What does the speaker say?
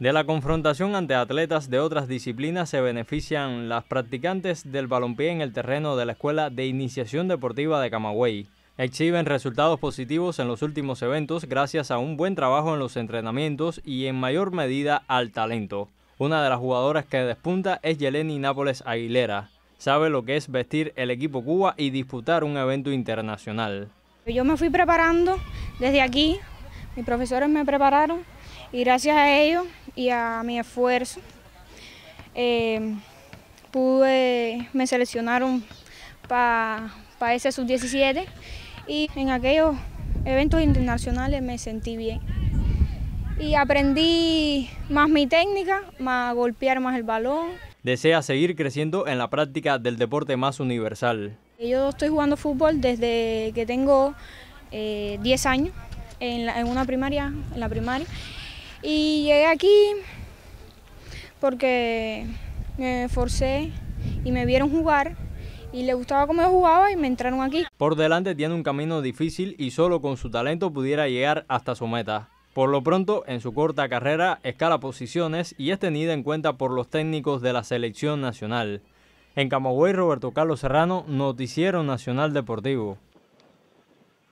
De la confrontación ante atletas de otras disciplinas se benefician las practicantes del balompié en el terreno de la Escuela de Iniciación Deportiva de Camagüey. Exhiben resultados positivos en los últimos eventos gracias a un buen trabajo en los entrenamientos y en mayor medida al talento. Una de las jugadoras que despunta es Yeleni Nápoles Aguilera. Sabe lo que es vestir el equipo Cuba y disputar un evento internacional. Yo me fui preparando desde aquí, mis profesores me prepararon y gracias a ellos y a mi esfuerzo, eh, pude, me seleccionaron para ese sub-17 y en aquellos eventos internacionales me sentí bien. Y aprendí más mi técnica, más golpear más el balón. Desea seguir creciendo en la práctica del deporte más universal. Yo estoy jugando fútbol desde que tengo 10 eh, años, en, en una primaria, en la primaria, y llegué aquí porque me forcé y me vieron jugar y le gustaba cómo yo jugaba y me entraron aquí. Por delante tiene un camino difícil y solo con su talento pudiera llegar hasta su meta. Por lo pronto, en su corta carrera escala posiciones y es tenida en cuenta por los técnicos de la selección nacional. En Camagüey, Roberto Carlos Serrano, Noticiero Nacional Deportivo.